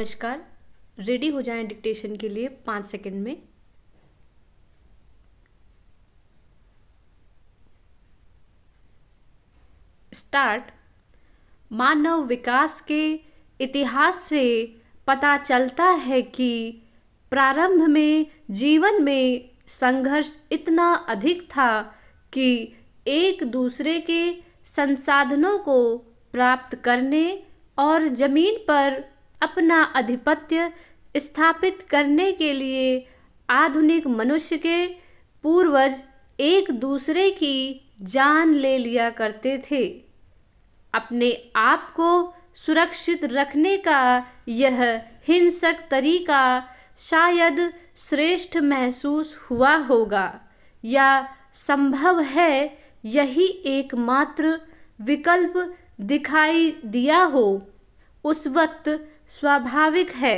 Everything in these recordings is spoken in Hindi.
नमस्कार रेडी हो जाएं डिक्टेशन के लिए पाँच सेकंड में स्टार्ट मानव विकास के इतिहास से पता चलता है कि प्रारंभ में जीवन में संघर्ष इतना अधिक था कि एक दूसरे के संसाधनों को प्राप्त करने और ज़मीन पर अपना आधिपत्य स्थापित करने के लिए आधुनिक मनुष्य के पूर्वज एक दूसरे की जान ले लिया करते थे अपने आप को सुरक्षित रखने का यह हिंसक तरीका शायद श्रेष्ठ महसूस हुआ होगा या संभव है यही एकमात्र विकल्प दिखाई दिया हो उस वक्त स्वाभाविक है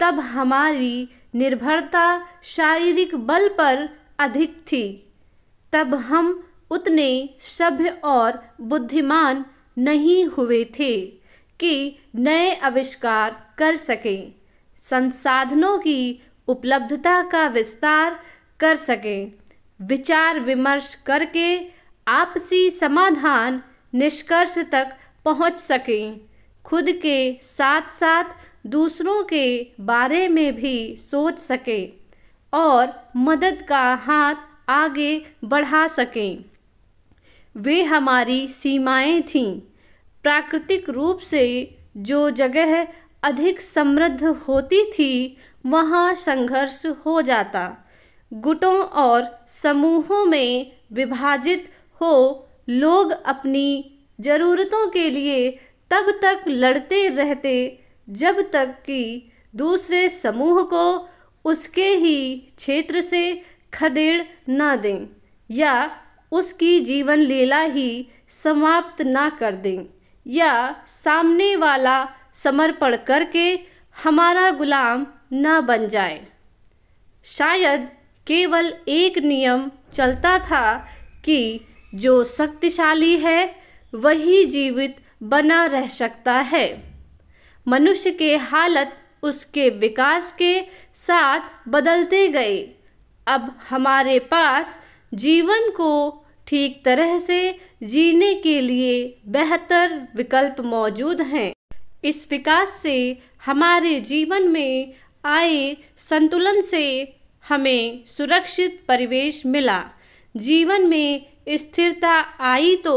तब हमारी निर्भरता शारीरिक बल पर अधिक थी तब हम उतने सभ्य और बुद्धिमान नहीं हुए थे कि नए आविष्कार कर सकें संसाधनों की उपलब्धता का विस्तार कर सकें विचार विमर्श करके आपसी समाधान निष्कर्ष तक पहुंच सकें खुद के साथ साथ दूसरों के बारे में भी सोच सकें और मदद का हाथ आगे बढ़ा सकें वे हमारी सीमाएं थीं प्राकृतिक रूप से जो जगह अधिक समृद्ध होती थी वहाँ संघर्ष हो जाता गुटों और समूहों में विभाजित हो लोग अपनी ज़रूरतों के लिए तब तक लड़ते रहते जब तक कि दूसरे समूह को उसके ही क्षेत्र से खदेड़ ना दें या उसकी जीवन लीला ही समाप्त ना कर दें या सामने वाला समर्पण करके हमारा गुलाम ना बन जाए शायद केवल एक नियम चलता था कि जो शक्तिशाली है वही जीवित बना रह सकता है मनुष्य के हालत उसके विकास के साथ बदलते गए अब हमारे पास जीवन को ठीक तरह से जीने के लिए बेहतर विकल्प मौजूद हैं इस विकास से हमारे जीवन में आए संतुलन से हमें सुरक्षित परिवेश मिला जीवन में स्थिरता आई तो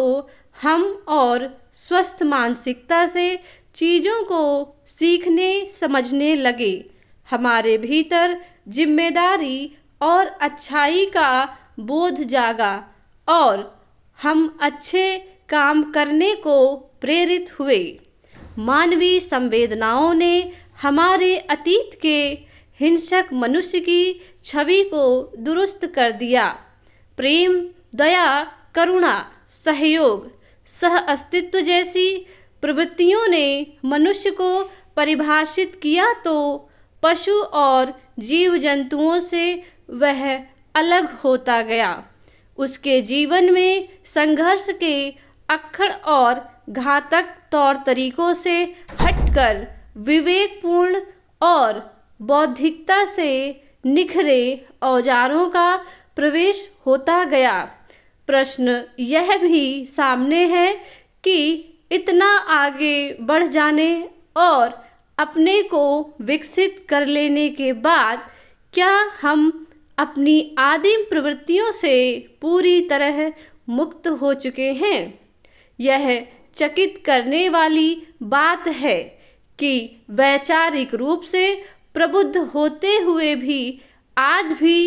हम और स्वस्थ मानसिकता से चीज़ों को सीखने समझने लगे हमारे भीतर जिम्मेदारी और अच्छाई का बोध जागा और हम अच्छे काम करने को प्रेरित हुए मानवीय संवेदनाओं ने हमारे अतीत के हिंसक मनुष्य की छवि को दुरुस्त कर दिया प्रेम दया करुणा सहयोग सह अस्तित्व जैसी प्रवृत्तियों ने मनुष्य को परिभाषित किया तो पशु और जीव जंतुओं से वह अलग होता गया उसके जीवन में संघर्ष के अक्खड़ और घातक तौर तरीकों से हटकर विवेकपूर्ण और बौद्धिकता से निखरे औजारों का प्रवेश होता गया प्रश्न यह भी सामने है कि इतना आगे बढ़ जाने और अपने को विकसित कर लेने के बाद क्या हम अपनी आदिम प्रवृत्तियों से पूरी तरह मुक्त हो चुके हैं यह चकित करने वाली बात है कि वैचारिक रूप से प्रबुद्ध होते हुए भी आज भी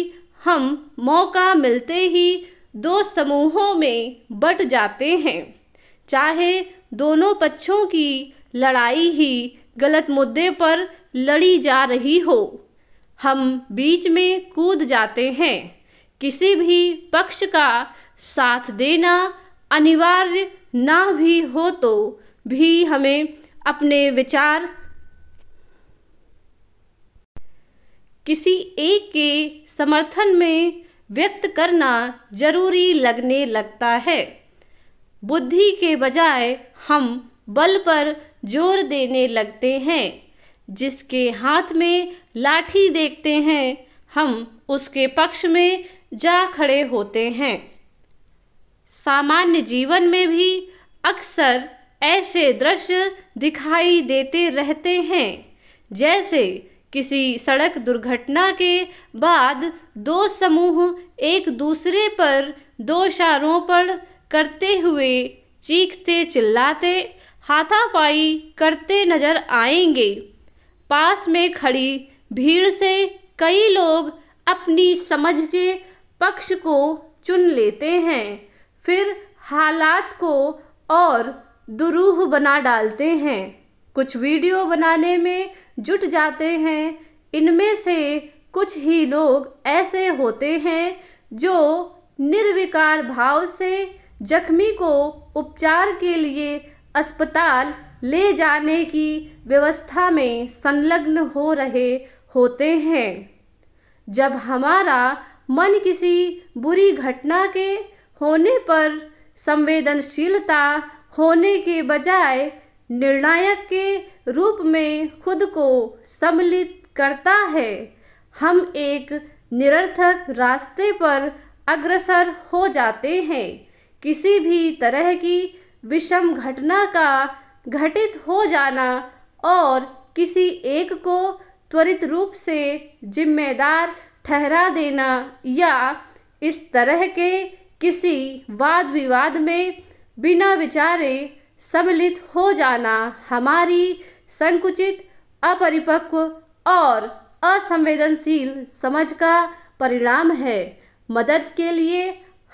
हम मौका मिलते ही दो समूहों में बट जाते हैं चाहे दोनों पक्षों की लड़ाई ही गलत मुद्दे पर लड़ी जा रही हो हम बीच में कूद जाते हैं किसी भी पक्ष का साथ देना अनिवार्य ना भी हो तो भी हमें अपने विचार किसी एक के समर्थन में व्यक्त करना जरूरी लगने लगता है बुद्धि के बजाय हम बल पर जोर देने लगते हैं जिसके हाथ में लाठी देखते हैं हम उसके पक्ष में जा खड़े होते हैं सामान्य जीवन में भी अक्सर ऐसे दृश्य दिखाई देते रहते हैं जैसे किसी सड़क दुर्घटना के बाद दो समूह एक दूसरे पर दोषारोपण करते हुए चीखते चिल्लाते हाथापाई करते नजर आएंगे पास में खड़ी भीड़ से कई लोग अपनी समझ के पक्ष को चुन लेते हैं फिर हालात को और दुरूह बना डालते हैं कुछ वीडियो बनाने में जुट जाते हैं इनमें से कुछ ही लोग ऐसे होते हैं जो निर्विकार भाव से जख्मी को उपचार के लिए अस्पताल ले जाने की व्यवस्था में संलग्न हो रहे होते हैं जब हमारा मन किसी बुरी घटना के होने पर संवेदनशीलता होने के बजाय निर्णायक के रूप में खुद को सम्मिलित करता है हम एक निरर्थक रास्ते पर अग्रसर हो जाते हैं किसी भी तरह की विषम घटना का घटित हो जाना और किसी एक को त्वरित रूप से जिम्मेदार ठहरा देना या इस तरह के किसी वाद विवाद में बिना विचारे सम्मिलित हो जाना हमारी संकुचित अपरिपक्व और असंवेदनशील समझ का परिणाम है मदद के लिए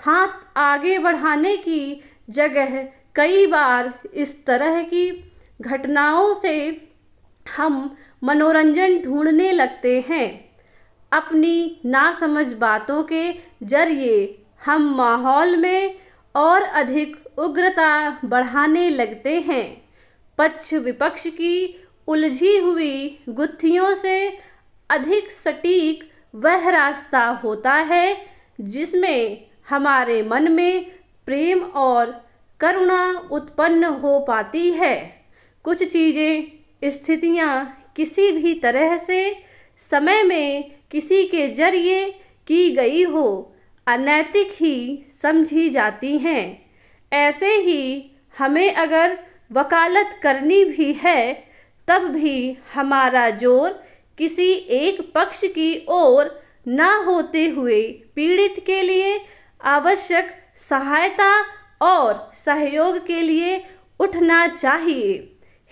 हाथ आगे बढ़ाने की जगह कई बार इस तरह की घटनाओं से हम मनोरंजन ढूंढने लगते हैं अपनी नासमझ बातों के जरिए हम माहौल में और अधिक उग्रता बढ़ाने लगते हैं पक्ष विपक्ष की उलझी हुई गुत्थियों से अधिक सटीक वह रास्ता होता है जिसमें हमारे मन में प्रेम और करुणा उत्पन्न हो पाती है कुछ चीज़ें स्थितियाँ किसी भी तरह से समय में किसी के जरिए की गई हो अनैतिक ही समझी जाती हैं ऐसे ही हमें अगर वकालत करनी भी है तब भी हमारा जोर किसी एक पक्ष की ओर ना होते हुए पीड़ित के लिए आवश्यक सहायता और सहयोग के लिए उठना चाहिए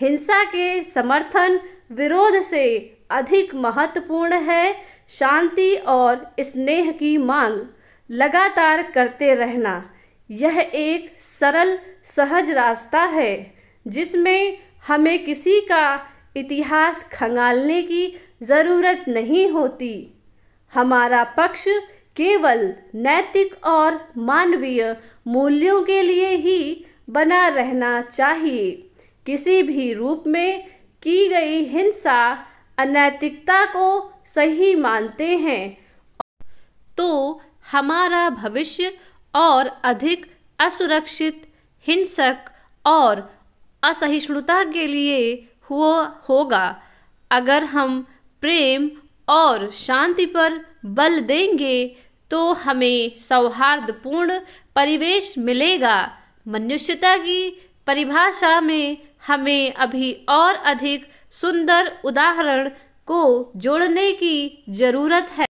हिंसा के समर्थन विरोध से अधिक महत्वपूर्ण है शांति और स्नेह की मांग लगातार करते रहना यह एक सरल सहज रास्ता है जिसमें हमें किसी का इतिहास खंगालने की ज़रूरत नहीं होती हमारा पक्ष केवल नैतिक और मानवीय मूल्यों के लिए ही बना रहना चाहिए किसी भी रूप में की गई हिंसा अनैतिकता को सही मानते हैं तो हमारा भविष्य और अधिक असुरक्षित हिंसक और असहिष्णुता के लिए हुआ होगा अगर हम प्रेम और शांति पर बल देंगे तो हमें सौहार्दपूर्ण परिवेश मिलेगा मनुष्यता की परिभाषा में हमें अभी और अधिक सुंदर उदाहरण को जोड़ने की ज़रूरत है